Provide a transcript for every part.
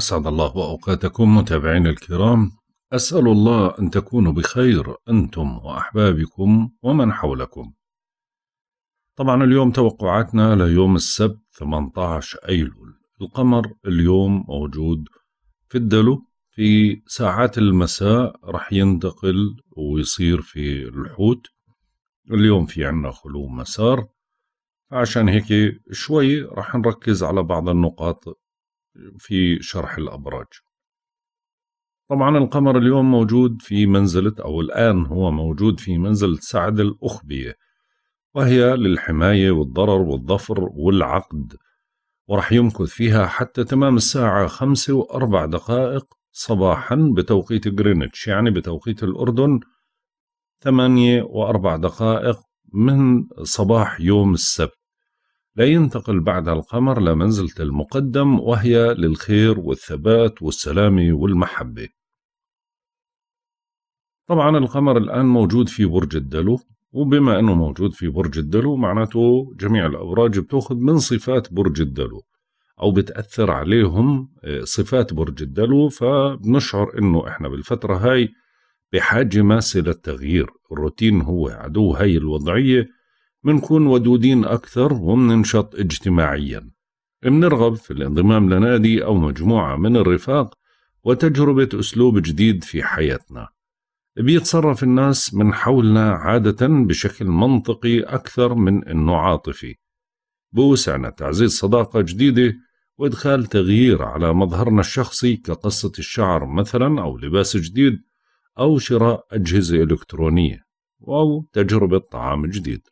أسعد الله أوقاتكم متابعينا الكرام أسأل الله أن تكونوا بخير أنتم وأحبابكم ومن حولكم طبعا اليوم توقعاتنا ليوم السبت 18 أيلول القمر اليوم موجود في الدلو في ساعات المساء رح ينتقل ويصير في الحوت اليوم في عنا خلو مسار عشان هيك شوي رح نركز على بعض النقاط في شرح الأبراج طبعا القمر اليوم موجود في منزلة أو الآن هو موجود في منزلة سعد الأخبية وهي للحماية والضرر والظفر والعقد ورح يمكث فيها حتى تمام الساعة خمسة وأربع دقائق صباحا بتوقيت غرينتش يعني بتوقيت الأردن ثمانية وأربع دقائق من صباح يوم السبت لا ينتقل بعدها القمر لمنزلة المقدم وهي للخير والثبات والسلام والمحبة طبعا القمر الآن موجود في برج الدلو وبما أنه موجود في برج الدلو معناته جميع الأبراج بتأخذ من صفات برج الدلو أو بتأثر عليهم آه، صفات برج الدلو فبنشعر أنه إحنا بالفترة هاي بحاجة ماسة للتغيير الروتين هو عدو هاي الوضعية منكون ودودين أكثر ومننشط اجتماعيا منرغب في الانضمام لنادي أو مجموعة من الرفاق وتجربة أسلوب جديد في حياتنا بيتصرف الناس من حولنا عادة بشكل منطقي أكثر من أنه عاطفي بوسعنا تعزيز صداقة جديدة وإدخال تغيير على مظهرنا الشخصي كقصة الشعر مثلا أو لباس جديد أو شراء أجهزة إلكترونية أو تجربة طعام جديد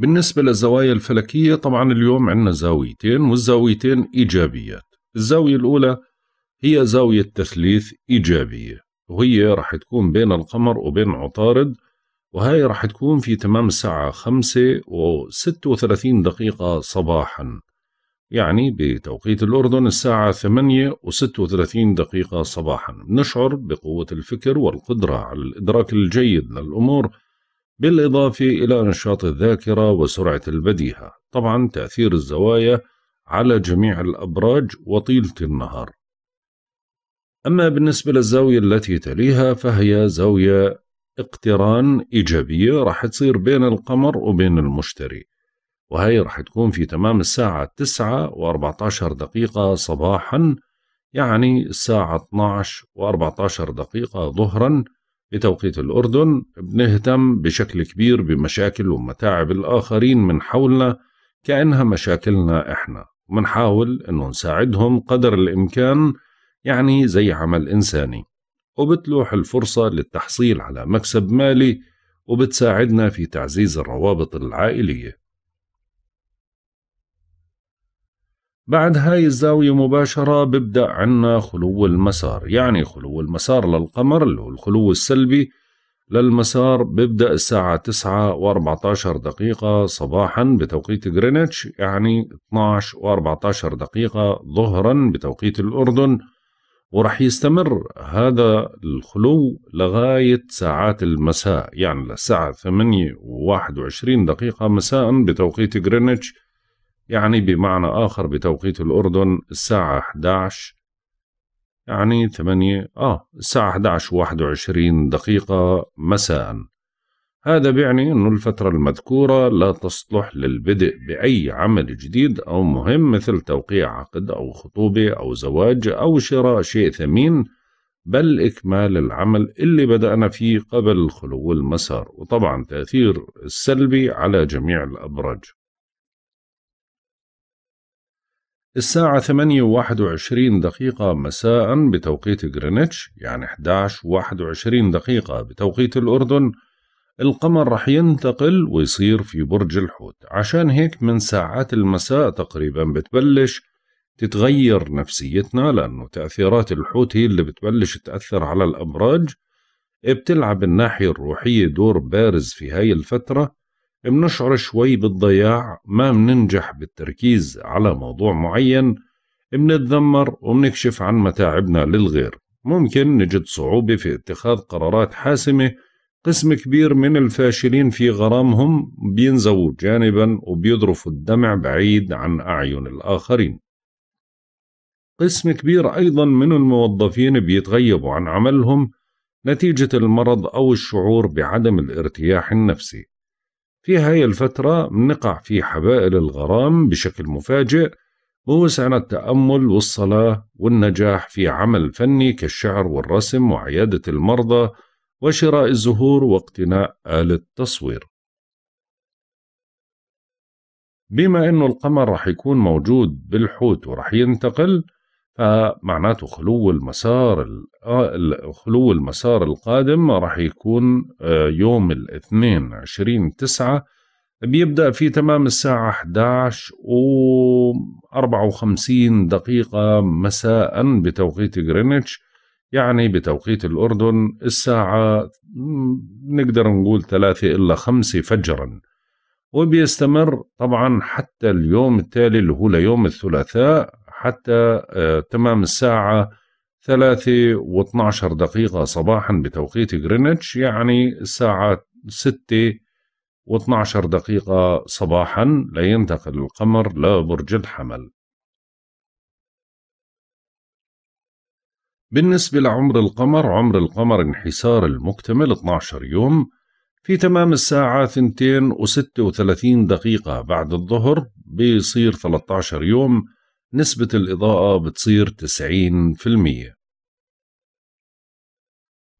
بالنسبة للزوايا الفلكية طبعا اليوم عندنا زاويتين والزاويتين إيجابيات الزاوية الأولى هي زاوية تثليث إيجابية وهي راح تكون بين القمر وبين عطارد وهي راح تكون في تمام الساعة خمسة وستة وثلاثين دقيقة صباحا يعني بتوقيت الأردن الساعة ثمانية وستة وثلاثين دقيقة صباحا نشعر بقوة الفكر والقدرة على الإدراك الجيد للأمور بالإضافة إلى نشاط الذاكرة وسرعة البديهة طبعا تأثير الزوايا على جميع الأبراج وطيلة النهار أما بالنسبة للزاوية التي تليها فهي زاوية اقتران إيجابية راح تصير بين القمر وبين المشتري وهي راح تكون في تمام الساعة 9 و14 دقيقة صباحا يعني الساعة 12 و14 دقيقة ظهرا بتوقيت الأردن بنهتم بشكل كبير بمشاكل ومتاعب الآخرين من حولنا كأنها مشاكلنا إحنا ومنحاول إنه نساعدهم قدر الإمكان يعني زي عمل إنساني وبتلوح الفرصة للتحصيل على مكسب مالي وبتساعدنا في تعزيز الروابط العائلية بعد هاي الزاوية مباشرة ببدأ عنا خلو المسار يعني خلو المسار للقمر اللي هو الخلو السلبي للمسار بيبدأ الساعة تسعة واربعة عشر دقيقة صباحا بتوقيت غرينتش يعني اتناش واربعة عشر دقيقة ظهرا بتوقيت الأردن ورح يستمر هذا الخلو لغاية ساعات المساء يعني للساعة ثمانية وواحد وعشرين دقيقة مساء بتوقيت غرينتش يعني بمعنى آخر بتوقيت الأردن الساعة 11 يعني 8 آه الساعة 11 21 دقيقة مساء هذا بيعني أن الفترة المذكورة لا تصلح للبدء بأي عمل جديد أو مهم مثل توقيع عقد أو خطوبة أو زواج أو شراء شيء ثمين بل إكمال العمل اللي بدأنا فيه قبل خلو المسار وطبعا تأثير السلبي على جميع الأبراج الساعة ثمانية وواحد وعشرين دقيقة مساء بتوقيت غرينتش يعني 11 و وعشرين دقيقة بتوقيت الأردن القمر رح ينتقل ويصير في برج الحوت عشان هيك من ساعات المساء تقريبا بتبلش تتغير نفسيتنا لأنه تأثيرات الحوت هي اللي بتبلش تأثر على الأبراج بتلعب الناحية الروحية دور بارز في هاي الفترة بنشعر شوي بالضياع ما مننجح بالتركيز على موضوع معين بنتذمر وبنكشف عن متاعبنا للغير ممكن نجد صعوبة في اتخاذ قرارات حاسمة قسم كبير من الفاشلين في غرامهم بينزووا جانبا وبيضرفوا الدمع بعيد عن أعين الآخرين قسم كبير أيضا من الموظفين بيتغيبوا عن عملهم نتيجة المرض أو الشعور بعدم الارتياح النفسي في هاي الفترة نقع في حبائل الغرام بشكل مفاجئ بوسعنا التأمل والصلاة والنجاح في عمل فني كالشعر والرسم وعيادة المرضى وشراء الزهور واقتناء آلة تصوير بما أنه القمر رح يكون موجود بالحوت ورح ينتقل فمعناته خلو المسار آه، خلو المسار القادم راح يكون آه، يوم الاثنين عشرين تسعة بيبدأ في تمام الساعة 11 و 54 دقيقة مساء بتوقيت غرينتش يعني بتوقيت الأردن الساعة نقدر نقول ثلاثة إلا خمسة فجراً وبيستمر طبعا حتى اليوم التالي اللي هو ليوم الثلاثاء حتى آه، تمام الساعة واثناشر دقيقة صباحا بتوقيت غرينتش يعني الساعة واثناشر دقيقة صباحا لينتقل القمر لبرج الحمل بالنسبة لعمر القمر عمر القمر انحسار المكتمل 12 يوم في تمام الساعة 2 و36 دقيقة بعد الظهر بيصير 13 يوم نسبة الإضاءة بتصير 90%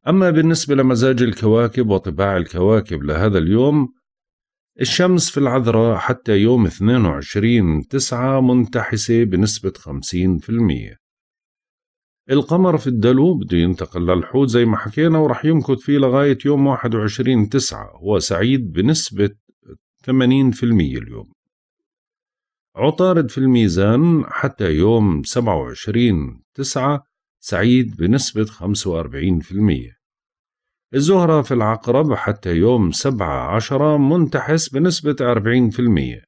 أما بالنسبة لمزاج الكواكب وطباع الكواكب لهذا اليوم الشمس في العذراء حتى يوم 22 تسعة منتحسة بنسبة 50% القمر في الدلو بده ينتقل للحوت زي ما حكينا ورح يمكث فيه لغاية يوم 21 تسعة هو سعيد بنسبة 80% اليوم عطارد في الميزان حتى يوم 27 تسعة سعيد بنسبة 45% الزهرة في العقرب حتى يوم 7 عشرة منتحس بنسبة 40%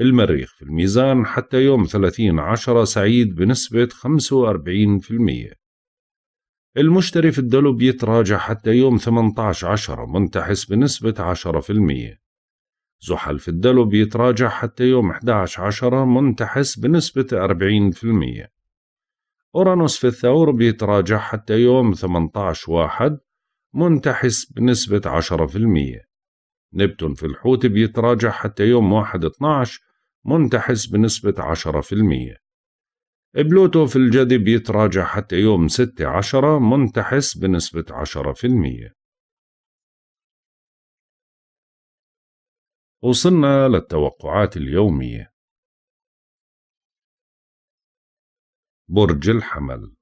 المريخ في الميزان حتى يوم 30 عشرة سعيد بنسبة 45% المشتري في الدلو بيتراجع حتى يوم 18 عشرة منتحس بنسبة 10% زحل في الدلو بيتراجع حتى يوم 11 عشرة منتحس بنسبة 40% أورانوس في الثور بيتراجع حتى يوم 18 واحد منتحس بنسبة 10% نبتون في الحوت بيتراجع حتى يوم 1 12 منتحس بنسبة 10% بلوتو في الجدي بيتراجع حتى يوم 6 10 منتحس بنسبة 10% وصلنا للتوقعات اليومية برج الحمل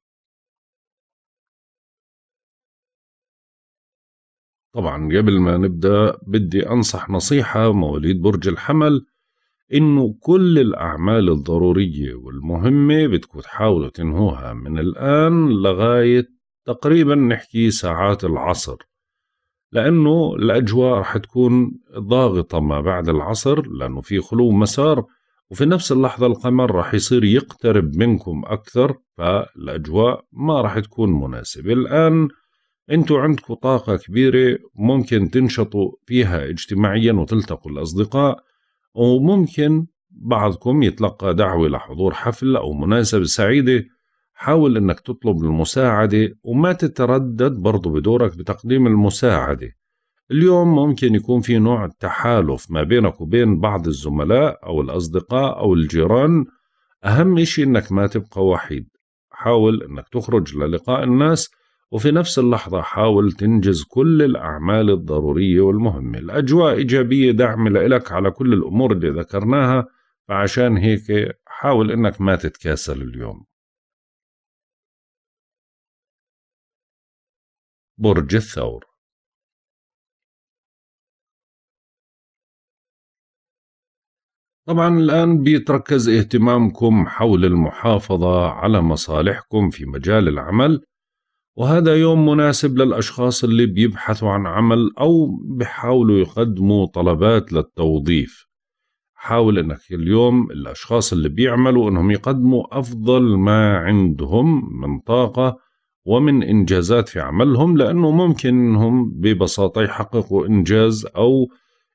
طبعا قبل ما نبدأ بدي أنصح نصيحة مواليد برج الحمل إنه كل الأعمال الضرورية والمهمة بتكون تحاولوا تنهوها من الآن لغاية تقريبا نحكي ساعات العصر لانه الاجواء رح تكون ضاغطه ما بعد العصر لانه في خلو مسار وفي نفس اللحظه القمر رح يصير يقترب منكم اكثر فالاجواء ما رح تكون مناسبه الان انتم عندكم طاقه كبيره ممكن تنشطوا فيها اجتماعيا وتلتقوا الاصدقاء وممكن بعضكم يتلقى دعوه لحضور حفل او مناسبه سعيده حاول انك تطلب المساعدة وما تتردد برضو بدورك بتقديم المساعدة اليوم ممكن يكون في نوع تحالف ما بينك وبين بعض الزملاء أو الأصدقاء أو الجيران أهم إشي إنك ما تبقى وحيد حاول إنك تخرج للقاء الناس وفي نفس اللحظة حاول تنجز كل الأعمال الضرورية والمهمة الأجواء إيجابية دعم لإلك على كل الأمور اللي ذكرناها فعشان هيك حاول إنك ما تتكاسل اليوم برج الثور طبعا الآن بيتركز اهتمامكم حول المحافظة على مصالحكم في مجال العمل وهذا يوم مناسب للأشخاص اللي بيبحثوا عن عمل أو بيحاولوا يقدموا طلبات للتوظيف حاول أنك اليوم الأشخاص اللي بيعملوا أنهم يقدموا أفضل ما عندهم من طاقة ومن إنجازات في عملهم لأنه ممكن أنهم ببساطة يحققوا إنجاز أو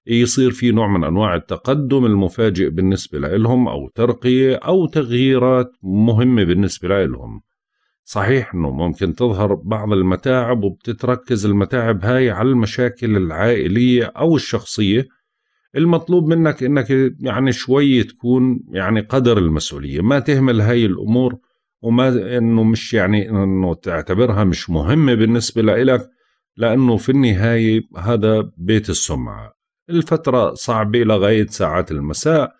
يصير في نوع من أنواع التقدم المفاجئ بالنسبة لهم أو ترقية أو تغييرات مهمة بالنسبة لهم صحيح أنه ممكن تظهر بعض المتاعب وبتتركز المتاعب هاي على المشاكل العائلية أو الشخصية المطلوب منك أنك يعني شوي تكون يعني قدر المسؤولية ما تهمل هاي الأمور وما انه مش يعني انه تعتبرها مش مهمه بالنسبه لإلك لانه في النهايه هذا بيت السمعه الفتره صعبه لغايه ساعات المساء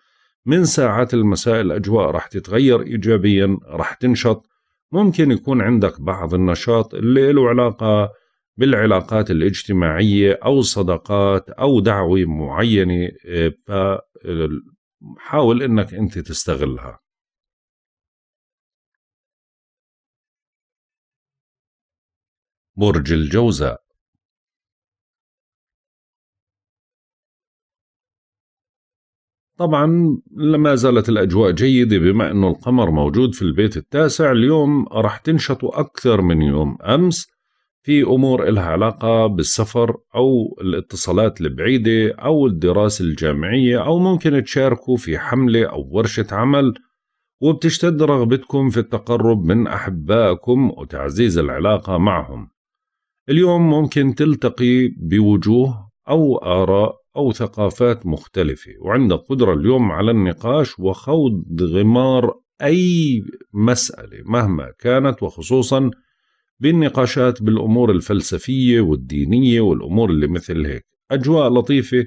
من ساعات المساء الاجواء رح تتغير ايجابيا رح تنشط ممكن يكون عندك بعض النشاط اللي له علاقه بالعلاقات الاجتماعيه او صداقات او دعوه معينه فحاول انك انت تستغلها برج الجوزاء طبعا ما زالت الأجواء جيدة بما أنه القمر موجود في البيت التاسع اليوم رح تنشطوا أكثر من يوم أمس في أمور إلها علاقة بالسفر أو الاتصالات البعيدة أو الدراسة الجامعية أو ممكن تشاركوا في حملة أو ورشة عمل وبتشتد رغبتكم في التقرب من أحبائكم وتعزيز العلاقة معهم اليوم ممكن تلتقي بوجوه أو آراء أو ثقافات مختلفة وعندك قدرة اليوم على النقاش وخوض غمار أي مسألة مهما كانت وخصوصا بالنقاشات بالأمور الفلسفية والدينية والأمور اللي مثل هيك أجواء لطيفة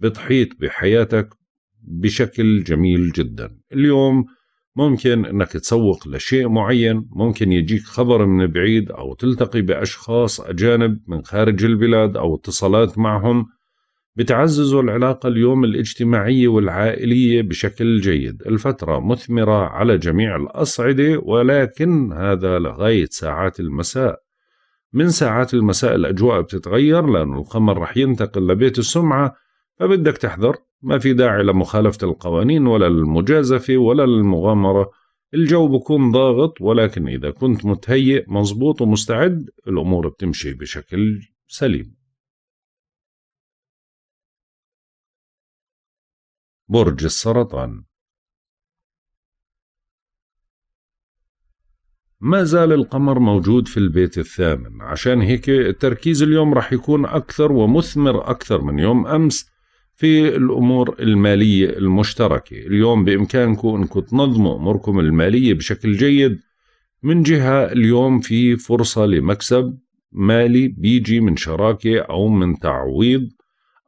بتحيط بحياتك بشكل جميل جدا اليوم ممكن انك تسوق لشيء معين ممكن يجيك خبر من بعيد او تلتقي باشخاص اجانب من خارج البلاد او اتصالات معهم بتعززوا العلاقه اليوم الاجتماعيه والعائليه بشكل جيد الفتره مثمره على جميع الاصعده ولكن هذا لغايه ساعات المساء من ساعات المساء الاجواء بتتغير لانه القمر رح ينتقل لبيت السمعه فبدك تحذر ما في داعي لمخالفة القوانين ولا المجازفة ولا المغامرة الجو بكون ضاغط ولكن إذا كنت متهيئ مظبوط ومستعد الأمور بتمشي بشكل سليم برج السرطان ما زال القمر موجود في البيت الثامن عشان هيك التركيز اليوم رح يكون أكثر ومثمر أكثر من يوم أمس في الأمور المالية المشتركة اليوم بإمكانكم أنكم تنظموا أموركم المالية بشكل جيد من جهة اليوم في فرصة لمكسب مالي بيجي من شراكة أو من تعويض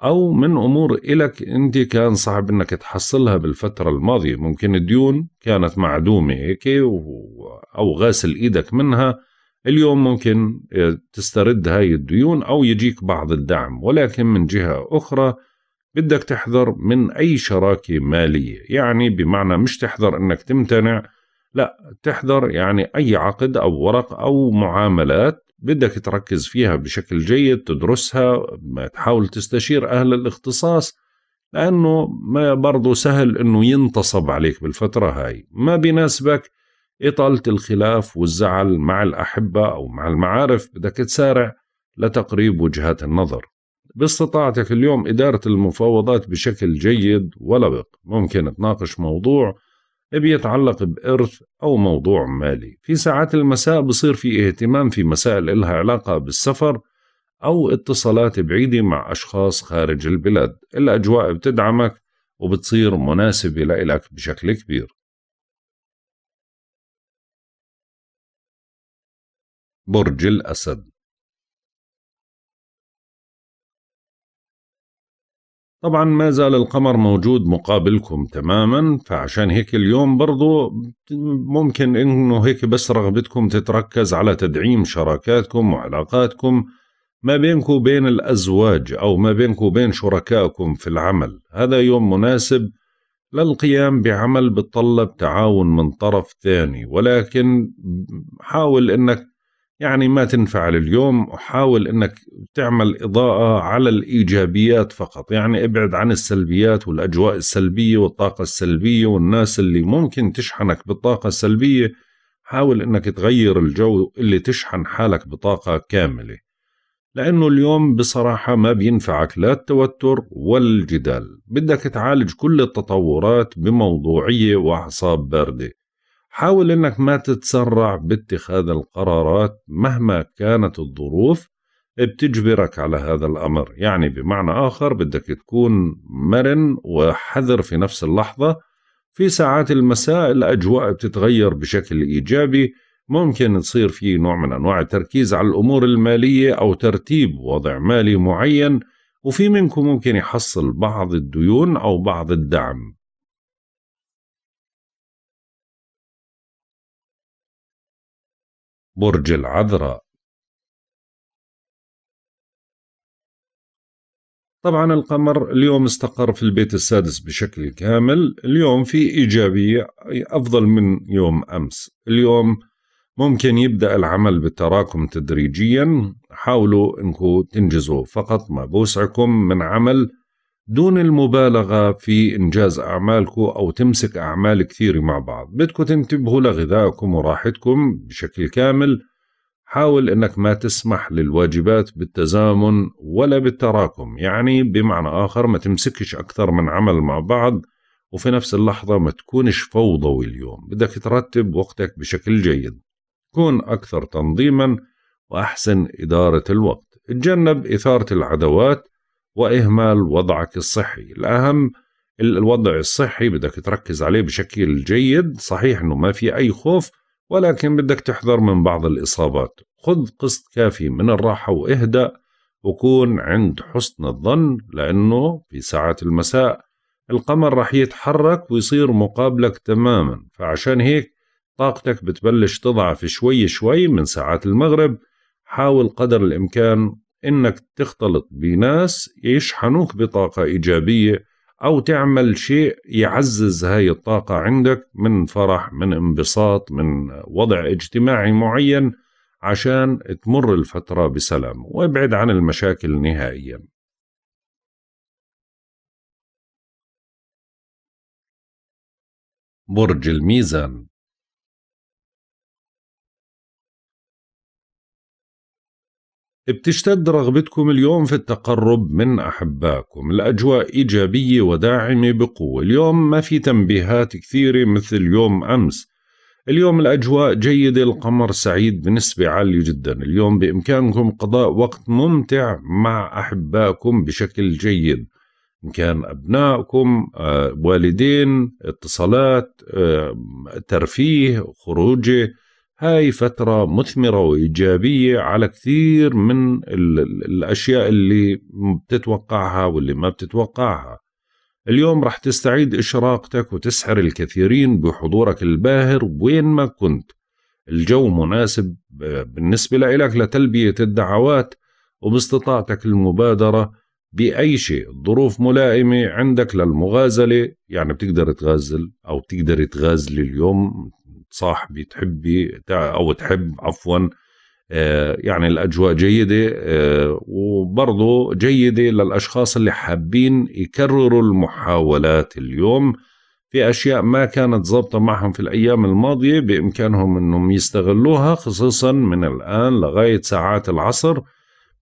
أو من أمور إلك أنت كان صعب أنك تحصلها بالفترة الماضية ممكن الديون كانت معدومة هيك أو غاسل إيدك منها اليوم ممكن تسترد هاي الديون أو يجيك بعض الدعم ولكن من جهة أخرى بدك تحذر من أي شراكة مالية يعني بمعنى مش تحذر أنك تمتنع لا تحذر يعني أي عقد أو ورق أو معاملات بدك تركز فيها بشكل جيد تدرسها ما تحاول تستشير أهل الاختصاص لأنه ما برضه سهل أنه ينتصب عليك بالفترة هاي ما بيناسبك إطالة الخلاف والزعل مع الأحبة أو مع المعارف بدك تسارع لتقريب وجهات النظر باستطاعتك اليوم إدارة المفاوضات بشكل جيد ولبق ممكن تناقش موضوع بيتعلق بإرث أو موضوع مالي في ساعات المساء بصير في اهتمام في مسائل إلها علاقة بالسفر أو اتصالات بعيدة مع أشخاص خارج البلاد الأجواء بتدعمك وبتصير مناسبة لإلك بشكل كبير برج الأسد طبعا ما زال القمر موجود مقابلكم تماما فعشان هيك اليوم برضو ممكن انه هيك بس رغبتكم تتركز على تدعيم شراكاتكم وعلاقاتكم ما بينكم وبين الأزواج أو ما بينكم وبين شركائكم في العمل هذا يوم مناسب للقيام بعمل بتطلب تعاون من طرف ثاني ولكن حاول أنك يعني ما تنفع لليوم وحاول انك تعمل اضاءه على الايجابيات فقط يعني ابعد عن السلبيات والاجواء السلبيه والطاقه السلبيه والناس اللي ممكن تشحنك بالطاقه السلبيه حاول انك تغير الجو اللي تشحن حالك بطاقه كامله لانه اليوم بصراحه ما بينفعك لا التوتر ولا الجدال بدك تعالج كل التطورات بموضوعيه واعصاب بارده حاول انك ما تتسرع باتخاذ القرارات مهما كانت الظروف بتجبرك على هذا الامر يعني بمعنى اخر بدك تكون مرن وحذر في نفس اللحظه في ساعات المساء الاجواء بتتغير بشكل ايجابي ممكن تصير في نوع من انواع التركيز على الامور الماليه او ترتيب وضع مالي معين وفي منكم ممكن يحصل بعض الديون او بعض الدعم برج العذراء طبعا القمر اليوم استقر في البيت السادس بشكل كامل اليوم في إيجابية أفضل من يوم أمس اليوم ممكن يبدأ العمل بالتراكم تدريجيا حاولوا أنكم تنجزوا فقط ما بوسعكم من عمل دون المبالغة في إنجاز أعمالكم أو تمسك أعمال كثيرة مع بعض بدكم تنتبهوا لغذائكم وراحتكم بشكل كامل حاول أنك ما تسمح للواجبات بالتزامن ولا بالتراكم يعني بمعنى آخر ما تمسكش أكثر من عمل مع بعض وفي نفس اللحظة ما تكونش فوضوي اليوم بدك ترتب وقتك بشكل جيد كون أكثر تنظيما وأحسن إدارة الوقت اتجنب إثارة العدوات واهمال وضعك الصحي الاهم الوضع الصحي بدك تركز عليه بشكل جيد صحيح انه ما في اي خوف ولكن بدك تحذر من بعض الاصابات خذ قسط كافي من الراحه واهدأ وكون عند حسن الظن لأنه في ساعات المساء القمر رح يتحرك ويصير مقابلك تماما فعشان هيك طاقتك بتبلش تضعف شوي شوي من ساعات المغرب حاول قدر الإمكان انك تختلط بناس يشحنوك بطاقة ايجابية او تعمل شيء يعزز هاي الطاقة عندك من فرح من انبساط من وضع اجتماعي معين عشان تمر الفترة بسلام وابعد عن المشاكل نهائيا برج الميزان بتشتد رغبتكم اليوم في التقرب من أحبائكم الأجواء إيجابية وداعمة بقوة اليوم ما في تنبيهات كثيرة مثل يوم أمس اليوم الأجواء جيدة القمر سعيد بنسبة عالية جدا اليوم بإمكانكم قضاء وقت ممتع مع أحبائكم بشكل جيد إن كان أبنائكم آه، والدين اتصالات آه، ترفيه خروجه هاي فترة مثمرة وإيجابية على كثير من الأشياء اللي بتتوقعها واللي ما بتتوقعها اليوم رح تستعيد إشراقتك وتسحر الكثيرين بحضورك الباهر وين ما كنت الجو مناسب بالنسبة لك لتلبية الدعوات وباستطاعتك المبادرة بأي شيء الظروف ملائمة عندك للمغازلة يعني بتقدر تغازل أو بتقدر تغازل اليوم صاحبي تحبي او تحب عفوا آه، يعني الاجواء جيده آه، وبرضه جيده للاشخاص اللي حابين يكرروا المحاولات اليوم في اشياء ما كانت ظابطه معهم في الايام الماضيه بامكانهم انهم يستغلوها خصوصا من الان لغايه ساعات العصر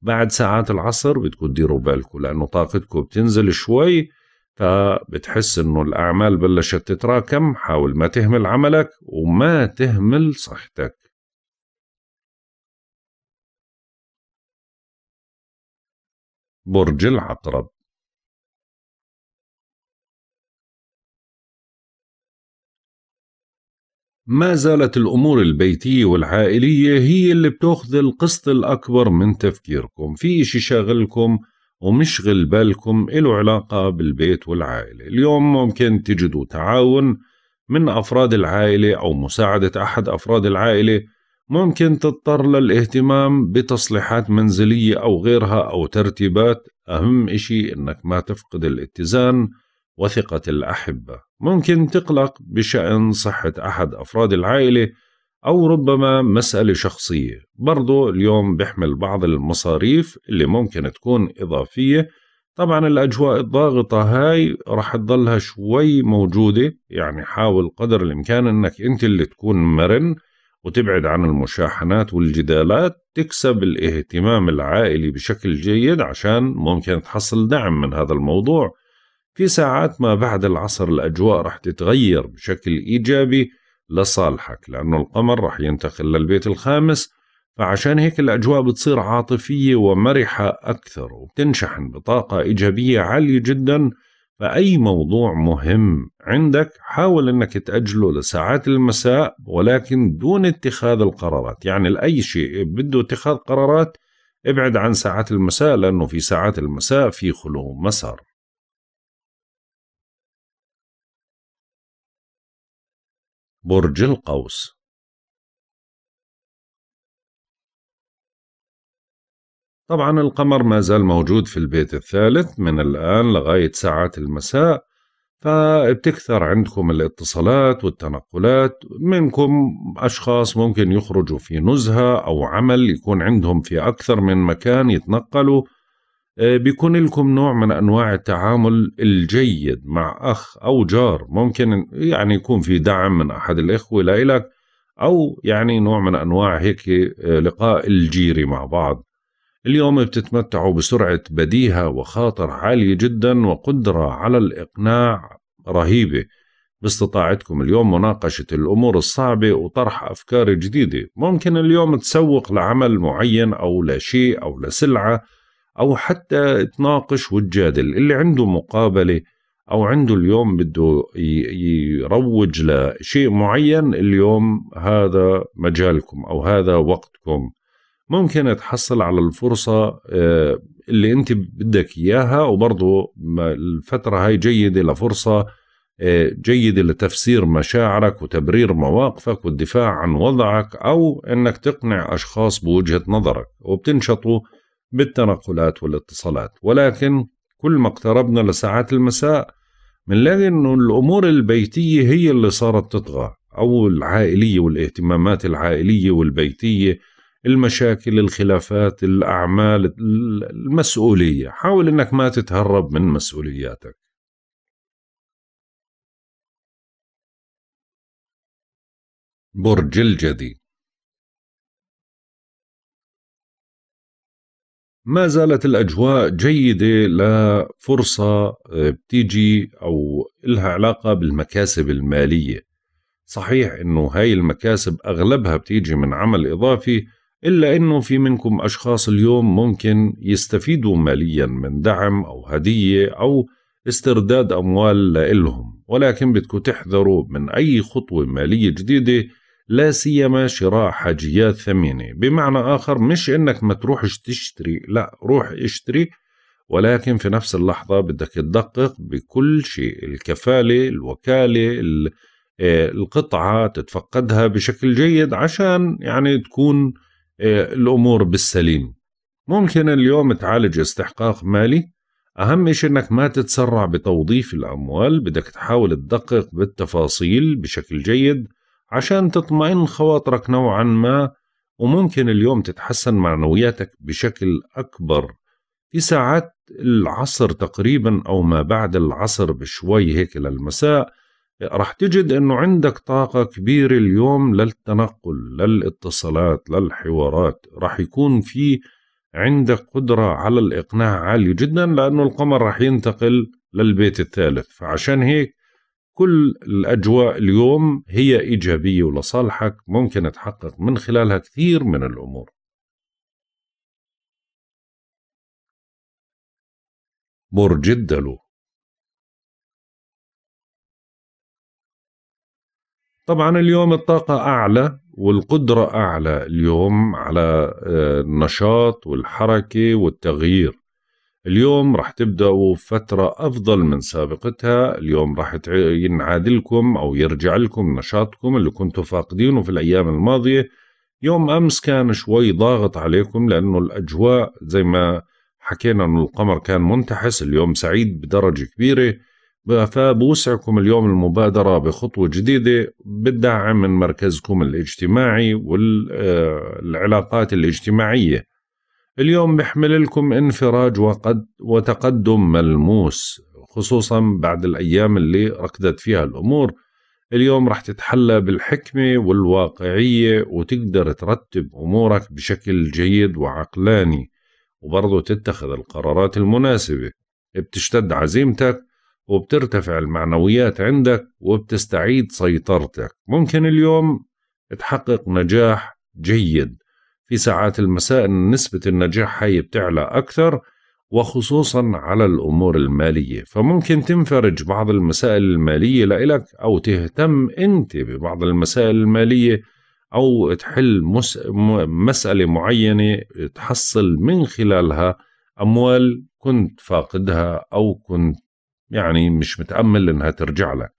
بعد ساعات العصر بدكم تديروا بالكم لانه طاقتكم بتنزل شوي فبتحس انه الاعمال بلشت تتراكم حاول ما تهمل عملك وما تهمل صحتك برج العقرب ما زالت الأمور البيتية والعائلية هي اللي بتاخذ القسط الأكبر من تفكيركم في إشي شاغلكم ومش بالكم له علاقة بالبيت والعائلة اليوم ممكن تجدوا تعاون من أفراد العائلة أو مساعدة أحد أفراد العائلة ممكن تضطر للاهتمام بتصليحات منزلية أو غيرها أو ترتيبات أهم إشي إنك ما تفقد الاتزان وثقة الأحبة ممكن تقلق بشأن صحة أحد أفراد العائلة أو ربما مسألة شخصية برضو اليوم بيحمل بعض المصاريف اللي ممكن تكون إضافية طبعا الأجواء الضاغطة هاي رح تضلها شوي موجودة يعني حاول قدر الإمكان أنك أنت اللي تكون مرن وتبعد عن المشاحنات والجدالات تكسب الاهتمام العائلي بشكل جيد عشان ممكن تحصل دعم من هذا الموضوع في ساعات ما بعد العصر الأجواء رح تتغير بشكل إيجابي لصالحك لأنه القمر رح ينتقل للبيت الخامس فعشان هيك الأجواء بتصير عاطفية ومرحة أكثر وبتنشحن بطاقة إيجابية عالية جدا فأي موضوع مهم عندك حاول أنك تأجله لساعات المساء ولكن دون اتخاذ القرارات يعني لأي شيء بده اتخاذ قرارات ابعد عن ساعات المساء لأنه في ساعات المساء في خلو مسار برج القوس طبعا القمر ما زال موجود في البيت الثالث من الآن لغاية ساعات المساء فبتكثر عندكم الاتصالات والتنقلات منكم أشخاص ممكن يخرجوا في نزهة أو عمل يكون عندهم في أكثر من مكان يتنقلوا آه، بيكون لكم نوع من انواع التعامل الجيد مع اخ او جار ممكن يعني يكون في دعم من احد الاخوه لإلك او يعني نوع من انواع هيك آه، لقاء الجيري مع بعض اليوم بتتمتعوا بسرعه بديهه وخاطر عاليه جدا وقدره على الاقناع رهيبه باستطاعتكم اليوم مناقشه الامور الصعبه وطرح افكار جديده ممكن اليوم تسوق لعمل معين او لشيء او لسلعه أو حتى تناقش وتجادل اللي عنده مقابلة أو عنده اليوم بده يروج لشيء معين اليوم هذا مجالكم أو هذا وقتكم ممكن تحصل على الفرصة آه، اللي أنت بدك إياها وبرضه الفترة هاي جيدة لفرصة آه، جيدة لتفسير مشاعرك وتبرير مواقفك والدفاع عن وضعك أو أنك تقنع أشخاص بوجهة نظرك وبتنشطوا بالتنقلات والاتصالات ولكن كل ما اقتربنا لساعات المساء بنلاقي انه الامور البيتيه هي اللي صارت تطغى او العائليه والاهتمامات العائليه والبيتيه المشاكل الخلافات الاعمال المسؤوليه حاول انك ما تتهرب من مسؤولياتك برج الجدي ما زالت الأجواء جيدة لفرصة آه، بتيجي أو إلها علاقة بالمكاسب المالية صحيح أنه هاي المكاسب أغلبها بتيجي من عمل إضافي إلا أنه في منكم أشخاص اليوم ممكن يستفيدوا ماليا من دعم أو هدية أو استرداد أموال لإلهم ولكن بدكم تحذروا من أي خطوة مالية جديدة لا سيما شراء حاجيات ثمينة بمعنى آخر مش إنك ما تروحش تشتري لا روح اشتري ولكن في نفس اللحظة بدك تدقق بكل شيء الكفالة الوكالة آه، القطعة تتفقدها بشكل جيد عشان يعني تكون آه، الأمور بالسليم ممكن اليوم تعالج استحقاق مالي أهم شيء إنك ما تتسرع بتوظيف الأموال بدك تحاول تدقق بالتفاصيل بشكل جيد عشان تطمئن خواطرك نوعا ما وممكن اليوم تتحسن معنوياتك بشكل أكبر في ساعات العصر تقريبا أو ما بعد العصر بشوي هيك للمساء راح تجد أنه عندك طاقة كبيرة اليوم للتنقل للاتصالات للحوارات راح يكون في عندك قدرة على الإقناع عالية جدا لأنه القمر راح ينتقل للبيت الثالث فعشان هيك كل الأجواء اليوم هي إيجابية ولصالحك ممكن تحقق من خلالها كثير من الأمور برج الدلو طبعا اليوم الطاقة أعلى والقدرة أعلى اليوم على آه، النشاط والحركة والتغيير اليوم راح تبدأوا فترة أفضل من سابقتها اليوم راح ينعاد لكم أو يرجع لكم نشاطكم اللي كنتوا فاقدينه في الأيام الماضية يوم أمس كان شوي ضاغط عليكم لأنه الأجواء زي ما حكينا أنه القمر كان منتحس اليوم سعيد بدرجة كبيرة فبوسعكم اليوم المبادرة بخطوة جديدة بالدعم من مركزكم الاجتماعي والعلاقات الاجتماعية اليوم بحمل لكم انفراج وقد وتقدم ملموس خصوصا بعد الأيام اللي ركضت فيها الأمور اليوم رح تتحلى بالحكمة والواقعية وتقدر ترتب أمورك بشكل جيد وعقلاني وبرضه تتخذ القرارات المناسبة بتشتد عزيمتك وبترتفع المعنويات عندك وبتستعيد سيطرتك ممكن اليوم تحقق نجاح جيد في ساعات المساء نسبة النجاح هي بتعلى أكثر وخصوصا على الأمور المالية فممكن تنفرج بعض المسائل المالية لإلك أو تهتم أنت ببعض المسائل المالية أو تحل مس... مسألة معينة تحصل من خلالها أموال كنت فاقدها أو كنت يعني مش متأمل إنها ترجع لك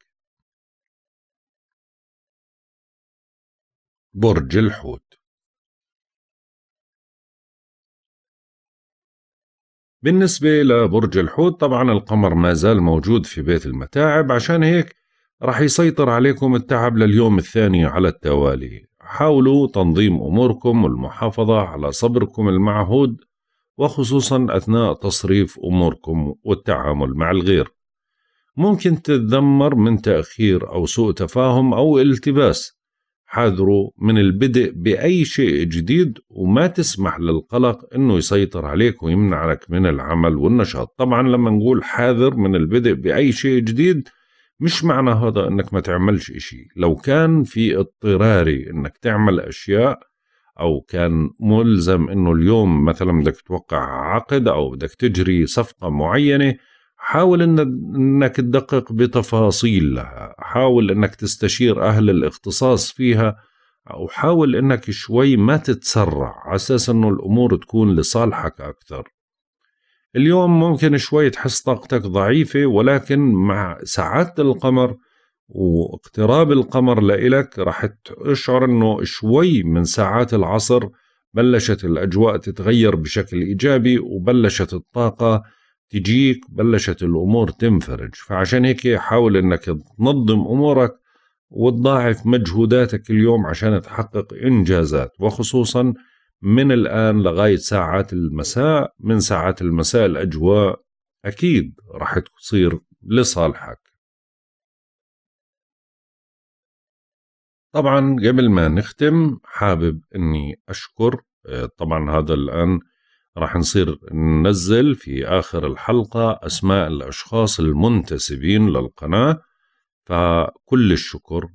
برج الحوت بالنسبة لبرج الحوت طبعا القمر ما زال موجود في بيت المتاعب عشان هيك رح يسيطر عليكم التعب لليوم الثاني على التوالي حاولوا تنظيم أموركم والمحافظة على صبركم المعهود وخصوصا أثناء تصريف أموركم والتعامل مع الغير ممكن تتذمر من تأخير أو سوء تفاهم أو التباس حاذروا من البدء بأي شيء جديد وما تسمح للقلق أنه يسيطر عليك ويمنعك من العمل والنشاط طبعا لما نقول حاذر من البدء بأي شيء جديد مش معنى هذا أنك ما تعملش إشي لو كان في اضطراري أنك تعمل أشياء أو كان ملزم أنه اليوم مثلا بدك توقع عقد أو بدك تجري صفقة معينة حاول انك تدقق بتفاصيلها حاول انك تستشير اهل الاختصاص فيها او حاول انك شوي ما تتسرع على اساس انه الامور تكون لصالحك اكثر اليوم ممكن شوي تحس طاقتك ضعيفة ولكن مع سعادة القمر واقتراب القمر لإلك رح تشعر أنه شوي من ساعات العصر بلشت الأجواء تتغير بشكل إيجابي وبلشت الطاقة تجيك بلشت الأمور تنفرج فعشان هيك حاول أنك تنظم أمورك وتضاعف مجهوداتك اليوم عشان تحقق إنجازات وخصوصا من الآن لغاية ساعات المساء من ساعات المساء الأجواء أكيد راح تصير لصالحك طبعا قبل ما نختم حابب أني أشكر آه، طبعا هذا الآن راح نصير ننزل في آخر الحلقة أسماء الأشخاص المنتسبين للقناة فكل الشكر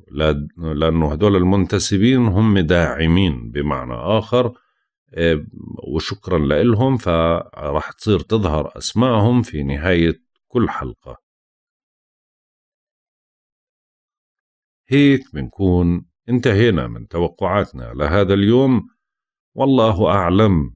لأنه هدول المنتسبين هم داعمين بمعنى آخر إيه، وشكرا لهم فراح تصير تظهر أسمائهم في نهاية كل حلقة هيك بنكون انتهينا من توقعاتنا لهذا اليوم والله أعلم